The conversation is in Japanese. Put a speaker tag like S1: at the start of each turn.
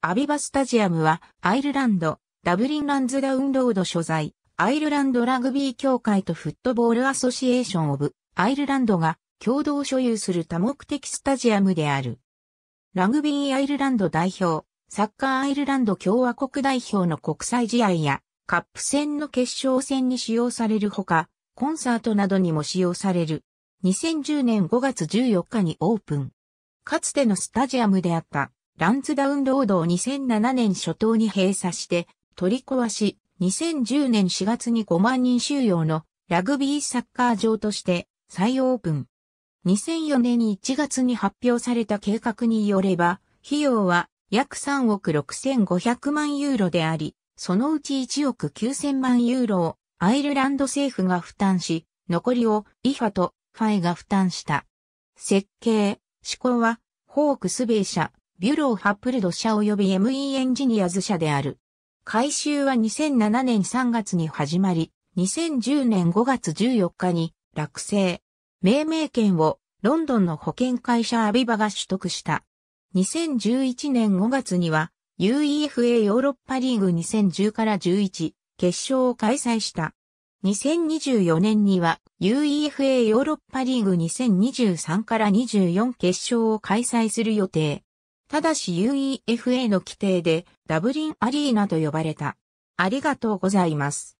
S1: アビバスタジアムは、アイルランド、ダブリンランズダウンロード所在、アイルランドラグビー協会とフットボールアソシエーションオブ、アイルランドが共同所有する多目的スタジアムである。ラグビーアイルランド代表、サッカーアイルランド共和国代表の国際試合や、カップ戦の決勝戦に使用されるほか、コンサートなどにも使用される。2010年5月14日にオープン。かつてのスタジアムであったランツダウンロードを2007年初頭に閉鎖して取り壊し、2010年4月に5万人収容のラグビーサッカー場として再オープン。2004年1月に発表された計画によれば、費用は約3億6500万ユーロであり、そのうち1億9000万ユーロをアイルランド政府が負担し、残りを IFA と FI が負担した。設計、施行は、ホークスベイ社、ビュロー・ハップルド社及び ME エンジニアズ社である。改修は2007年3月に始まり、2010年5月14日に落成。命名権をロンドンの保険会社アビバが取得した。2011年5月には UEFA ヨーロッパリーグ2010から11決勝を開催した。2024年には UEFA ヨーロッパリーグ2023から24決勝を開催する予定。ただし UEFA の規定でダブリンアリーナと呼ばれた。ありがとうございます。